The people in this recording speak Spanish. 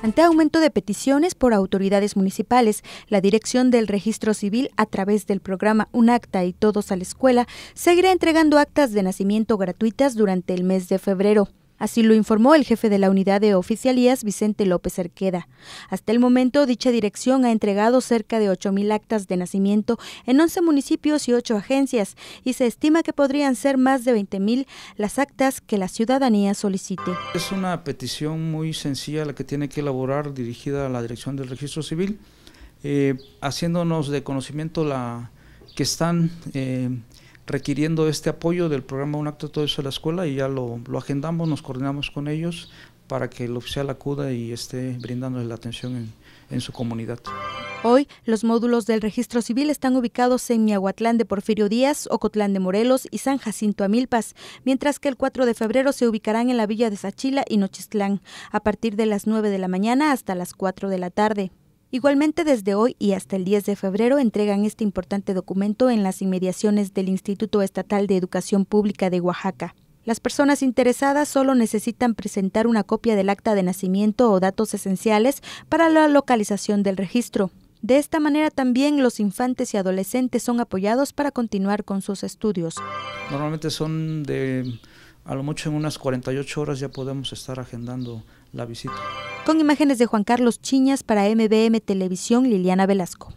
Ante aumento de peticiones por autoridades municipales, la dirección del registro civil, a través del programa Un Acta y Todos a la Escuela, seguirá entregando actas de nacimiento gratuitas durante el mes de febrero. Así lo informó el jefe de la unidad de oficialías, Vicente López Cerqueda. Hasta el momento, dicha dirección ha entregado cerca de 8.000 actas de nacimiento en 11 municipios y 8 agencias, y se estima que podrían ser más de 20.000 las actas que la ciudadanía solicite. Es una petición muy sencilla la que tiene que elaborar dirigida a la Dirección del Registro Civil, eh, haciéndonos de conocimiento la que están... Eh, requiriendo este apoyo del programa Un Acto Todo Eso de la Escuela y ya lo, lo agendamos, nos coordinamos con ellos para que el oficial acuda y esté brindándoles la atención en, su comunidad. Hoy, los módulos del registro civil están ubicados en Miahuatlán de Porfirio Díaz, Ocotlán de Morelos y San Jacinto Amilpas, mientras que el 4 de febrero se ubicarán en la villa de Sachila y Nochistlán, a partir de las 9 de la mañana hasta las 4 de la tarde. Igualmente, desde hoy y hasta el 10 de febrero entregan este importante documento en las inmediaciones del Instituto Estatal de Educación Pública de Oaxaca. Las personas interesadas solo necesitan presentar una copia del acta de nacimiento o datos esenciales para la localización del registro. De esta manera también los infantes y adolescentes son apoyados para continuar con sus estudios. Normalmente son de a lo mucho en unas 48 horas ya podemos estar agendando la visita. Con imágenes de Juan Carlos Chiñas para MBM Televisión, Liliana Velasco.